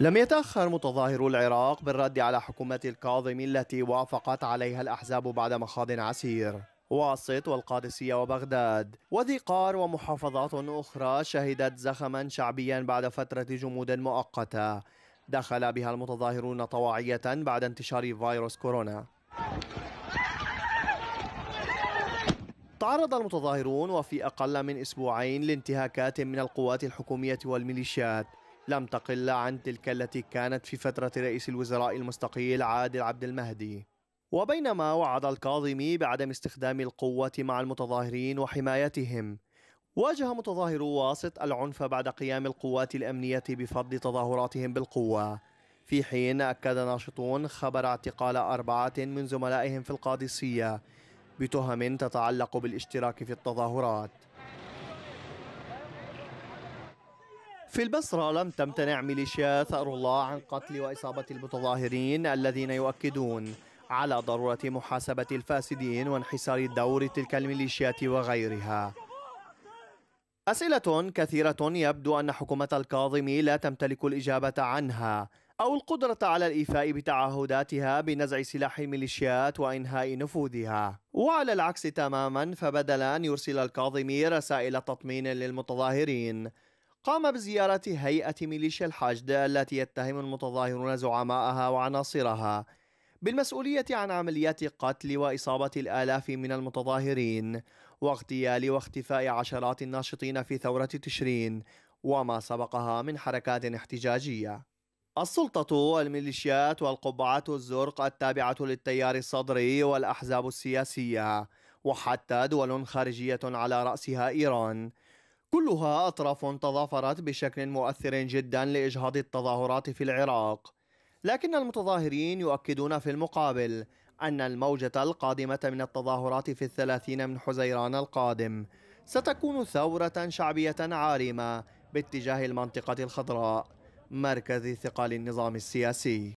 لم يتأخر متظاهرو العراق بالرد على حكومة الكاظم التي وافقت عليها الأحزاب بعد مخاض عسير واسط والقادسية وبغداد وذقار ومحافظات أخرى شهدت زخما شعبيا بعد فترة جمود مؤقتة دخل بها المتظاهرون طواعية بعد انتشار فيروس كورونا تعرض المتظاهرون وفي أقل من أسبوعين لانتهاكات من القوات الحكومية والميليشيات لم تقل عن تلك التي كانت في فترة رئيس الوزراء المستقيل عادل عبد المهدي وبينما وعد الكاظمي بعدم استخدام القوة مع المتظاهرين وحمايتهم واجه متظاهرو واسط العنف بعد قيام القوات الأمنية بفض تظاهراتهم بالقوة في حين أكد ناشطون خبر اعتقال أربعة من زملائهم في القادسية بتهم تتعلق بالاشتراك في التظاهرات في البصرة لم تمتنع ميليشيا ثأر الله عن قتل وإصابة المتظاهرين الذين يؤكدون على ضرورة محاسبة الفاسدين وانحسار دور تلك الميليشيات وغيرها أسئلة كثيرة يبدو أن حكومة الكاظمي لا تمتلك الإجابة عنها أو القدرة على الإيفاء بتعهداتها بنزع سلاح الميليشيات وإنهاء نفوذها وعلى العكس تماما فبدل أن يرسل الكاظمي رسائل تطمين للمتظاهرين قام بزيارة هيئة ميليشيا الحشد التي يتهم المتظاهرون زعماءها وعناصرها بالمسؤولية عن عمليات قتل وإصابة الآلاف من المتظاهرين واغتيال واختفاء عشرات الناشطين في ثورة تشرين وما سبقها من حركات احتجاجية السلطة والميليشيات والقبعات الزرق التابعة للتيار الصدري والأحزاب السياسية وحتى دول خارجية على رأسها إيران كلها أطراف تظافرت بشكل مؤثر جدا لإجهاض التظاهرات في العراق لكن المتظاهرين يؤكدون في المقابل أن الموجة القادمة من التظاهرات في الثلاثين من حزيران القادم ستكون ثورة شعبية عارمة باتجاه المنطقة الخضراء مركز ثقل النظام السياسي